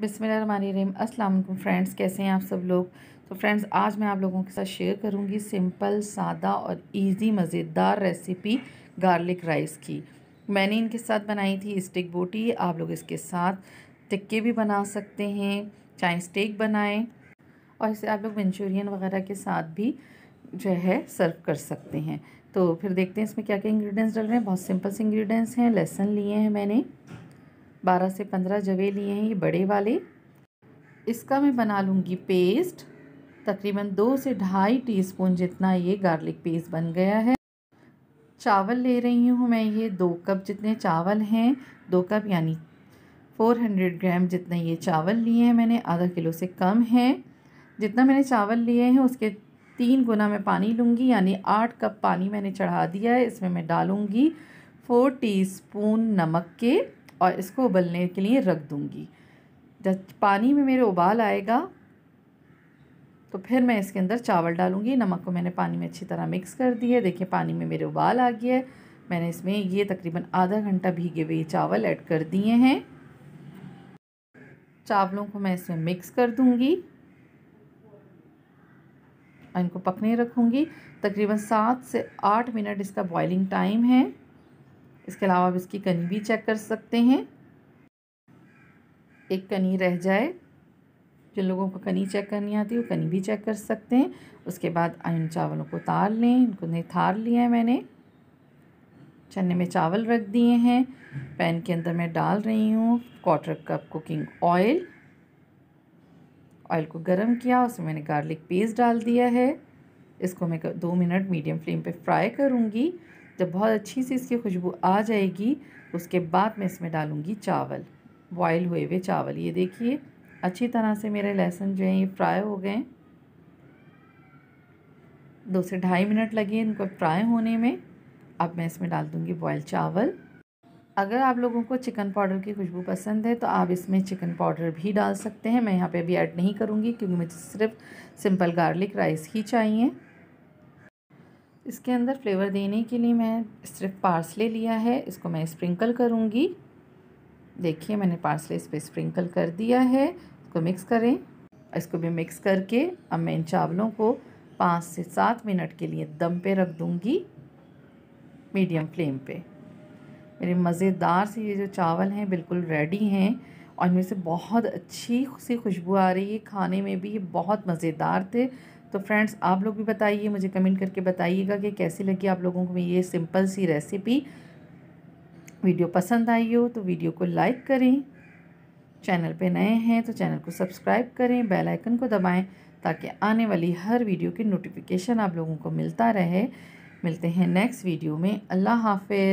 बिसमीम अस्सलाम फ्रेंड्स कैसे हैं आप सब लोग तो फ्रेंड्स आज मैं आप लोगों के साथ शेयर करूंगी सिंपल सादा और इजी मज़ेदार रेसिपी गार्लिक राइस की मैंने इनके साथ बनाई थी स्टिक बोटी आप लोग इसके साथ टिक्के भी बना सकते हैं चाहे स्टेक बनाएं और इसे आप लोग मंचूरियन वगैरह के साथ भी जो है सर्व कर सकते हैं तो फिर देखते हैं इसमें क्या क्या इंग्रीडियंट्स डल रहे हैं बहुत सिंपल से इंग्रीडियंट्स हैं लहसन लिए हैं मैंने बारह से पंद्रह जवे लिए हैं ये बड़े वाले इसका मैं बना लूँगी पेस्ट तकरीबन दो से ढाई टीस्पून जितना ये गार्लिक पेस्ट बन गया है चावल ले रही हूँ मैं ये दो कप जितने चावल हैं दो कप यानी 400 ग्राम जितने ये चावल लिए हैं मैंने आधा किलो से कम है जितना मैंने चावल लिए हैं उसके तीन गुना मैं पानी लूँगी यानी आठ कप पानी मैंने चढ़ा दिया है इसमें मैं डालूँगी फोर टी नमक के और इसको उबलने के लिए रख दूँगी जब पानी में मेरे उबाल आएगा तो फिर मैं इसके अंदर चावल डालूँगी नमक को मैंने पानी में अच्छी तरह मिक्स कर दी है देखिए पानी में मेरे उबाल आ गया है मैंने इसमें ये तकरीबन आधा घंटा भीगे हुए चावल ऐड कर दिए हैं चावलों को मैं इसमें मिक्स कर दूँगी इनको पकने रखूँगी तकरीबन सात से आठ मिनट इसका बॉइलिंग टाइम है इसके अलावा आप इसकी कनी भी चेक कर सकते हैं एक कनी रह जाए जिन लोगों को कनी चेक करनी आती है वो कनी भी चेक कर सकते हैं उसके बाद इन चावलों को तार लें इनको निथार थार लिया है मैंने चने में चावल रख दिए हैं पैन के अंदर मैं डाल रही हूँ quarter cup cooking oil oil को गर्म किया उसमें मैंने गार्लिक पेस्ट डाल दिया है इसको मैं दो मिनट मीडियम फ्लेम पे फ्राई करूँगी जब बहुत अच्छी सी इसकी खुशबू आ जाएगी उसके बाद मैं इसमें डालूँगी चावल बॉयल हुए हुए चावल ये देखिए अच्छी तरह से मेरे लहसुन जो हैं ये फ्राई हो गए दो से ढाई मिनट लगे इनको फ्राई होने में अब मैं इसमें डाल दूँगी बॉयल चावल अगर आप लोगों को चिकन पाउडर की खुशबू पसंद है तो आप इसमें चिकन पाउडर भी डाल सकते हैं मैं यहाँ पे अभी ऐड नहीं करूँगी क्योंकि मुझे सिर्फ सिंपल गार्लिक राइस ही चाहिए इसके अंदर फ्लेवर देने के लिए मैं सिर्फ पार्सले लिया है इसको मैं स्प्रिंकल करूँगी देखिए मैंने पार्सले इस पर स्प्रिंकल कर दिया है इसको मिक्स करें इसको भी मिक्स करके अब मैं इन चावलों को पाँच से सात मिनट के लिए दम पे रख दूँगी मीडियम फ्लेम पे मेरे मज़ेदार से ये जो चावल हैं बिल्कुल रेडी हैं और इनमें से बहुत अच्छी सी खुशबू आ रही है खाने में भी ये बहुत मज़ेदार थे तो फ्रेंड्स आप लोग भी बताइए मुझे कमेंट करके बताइएगा कि कैसी लगी आप लोगों को ये सिंपल सी रेसिपी वीडियो पसंद आई हो तो वीडियो को लाइक करें चैनल पे नए हैं तो चैनल को सब्सक्राइब करें बेल आइकन को दबाएं ताकि आने वाली हर वीडियो की नोटिफिकेशन आप लोगों को मिलता रहे मिलते हैं नेक्स्ट वीडियो में अल्लाह हाफि